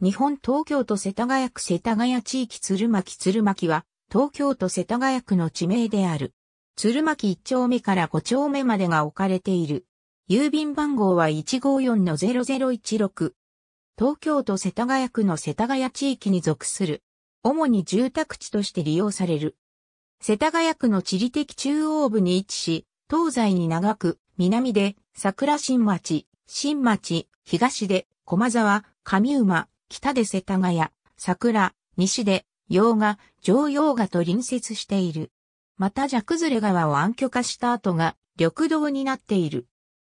日本東京都世田谷区世田谷地域鶴巻鶴巻は、東京都世田谷区の地名である。鶴巻1丁目から5丁目までが置かれている。郵便番号は154-0016。東京都世田谷区の世田谷地域に属する。主に住宅地として利用される。世田谷区の地理的中央部に位置し、東西に長く、南で桜新町、新町、東で駒沢、上馬、北で世田谷、桜、西で、洋画、上洋画と隣接している。また蛇崩れ川を暗渠化した跡が緑道になっている。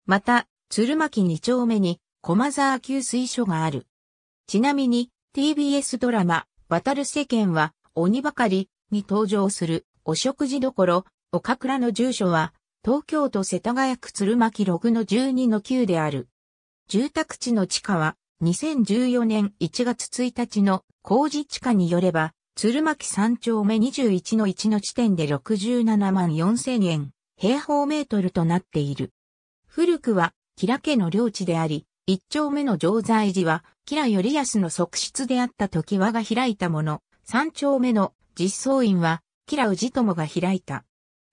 また、鶴巻二丁目に駒沢給水所がある。ちなみに TBS ドラマ、渡る世間は鬼ばかりに登場するお食事どころ、岡倉の住所は東京都世田谷区鶴巻6の12の9である。住宅地の地下は2014年1月1日の工事地下によれば、鶴巻3丁目21の1の地点で67万4千円、平方メートルとなっている。古くは、キラ家の領地であり、一丁目の城在寺は、キラ頼康の側室であった時和が開いたもの、三丁目の実相院は、キラ氏友が開いた。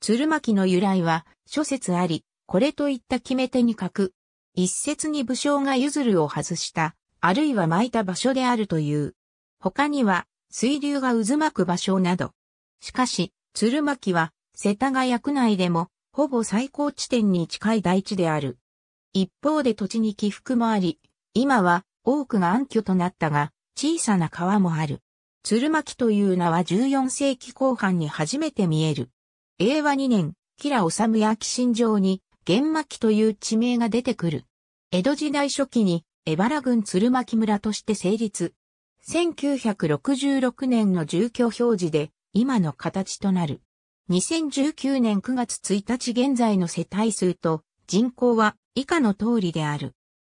鶴巻の由来は、諸説あり、これといった決め手に書く、一説に武将が譲るを外した、あるいは巻いた場所であるという。他には、水流が渦巻く場所など。しかし、鶴巻は、世田谷区内でも、ほぼ最高地点に近い大地である。一方で土地に起伏もあり、今は多くが暗渠となったが、小さな川もある。鶴巻という名は14世紀後半に初めて見える。令和2年、吉良治や紀新城に玄巻という地名が出てくる。江戸時代初期に、江原郡鶴巻村として成立。1966年の住居表示で、今の形となる。2019年9月1日現在の世帯数と人口は以下の通りである。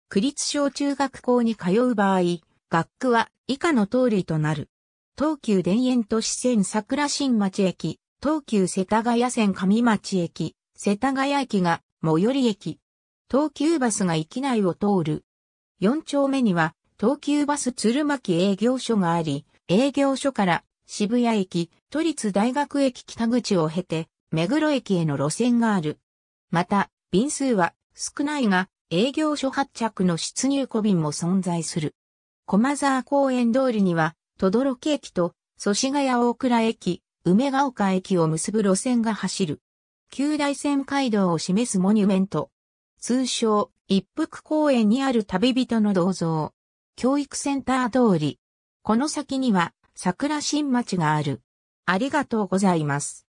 区立小中学校に通う場合、学区は以下の通りとなる。東急田園都市線桜新町駅、東急世田谷線上町駅、世田谷駅が最寄り駅。東急バスが域内を通る。4丁目には東急バス鶴巻営業所があり、営業所から渋谷駅、都立大学駅北口を経て、目黒駅への路線がある。また、便数は少ないが、営業所発着の出入庫便も存在する。駒沢公園通りには、どろき駅と、祖師ヶ谷大倉駅、梅ヶ丘駅を結ぶ路線が走る。旧大仙街道を示すモニュメント。通称、一福公園にある旅人の銅像。教育センター通り。この先には、桜新町がある。ありがとうございます。